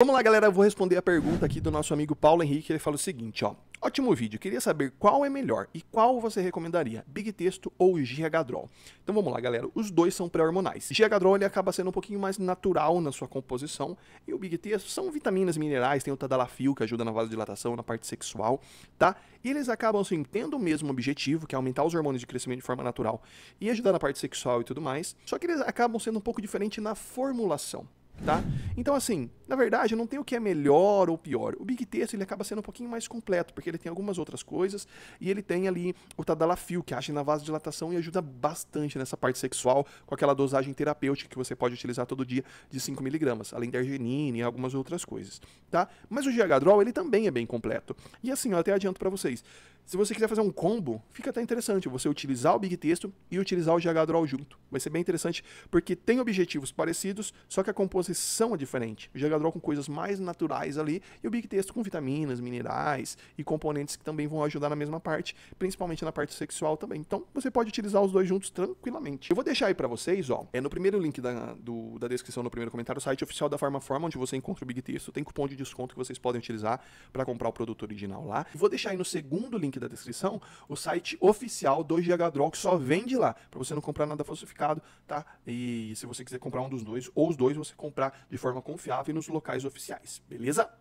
Vamos lá, galera, eu vou responder a pergunta aqui do nosso amigo Paulo Henrique, ele fala o seguinte, ó. Ótimo vídeo, queria saber qual é melhor e qual você recomendaria, Big Texto ou Ghdrol. Então vamos lá, galera, os dois são pré-hormonais. Ghdrol ele acaba sendo um pouquinho mais natural na sua composição e o Big Texto são vitaminas, minerais, tem o tadalafil que ajuda na vasodilatação, na parte sexual, tá? E eles acabam assim, tendo o mesmo objetivo, que é aumentar os hormônios de crescimento de forma natural e ajudar na parte sexual e tudo mais, só que eles acabam sendo um pouco diferente na formulação tá? Então, assim, na verdade, não tem o que é melhor ou pior. O Big Texto ele acaba sendo um pouquinho mais completo, porque ele tem algumas outras coisas e ele tem ali o Tadalafil, que age na vasodilatação e ajuda bastante nessa parte sexual, com aquela dosagem terapêutica que você pode utilizar todo dia de 5mg, além da arginina e algumas outras coisas, tá? Mas o GH Draw, ele também é bem completo. E assim, eu até adianto para vocês, se você quiser fazer um combo, fica até interessante você utilizar o Big Texto e utilizar o GH Draw junto. Vai ser bem interessante porque tem objetivos parecidos, só que a composição é diferente. O GH Draw com coisas mais naturais ali e o Big Texto com vitaminas, minerais e componentes que também vão ajudar na mesma parte, principalmente na parte sexual também. Então você pode utilizar os dois juntos tranquilamente. Eu vou deixar aí para vocês, ó, é no primeiro link da, do, da descrição, no primeiro comentário, o site oficial da Farmaforma, onde você encontra o Big Texto, tem cupom de desconto que vocês podem utilizar para comprar o produto original lá. Vou deixar aí no segundo link da descrição, o site oficial do GHDRAW, que só vende lá, para você não comprar nada falsificado, tá? E se você quiser comprar um dos dois, ou os dois, você comprar de forma confiável nos locais oficiais, beleza?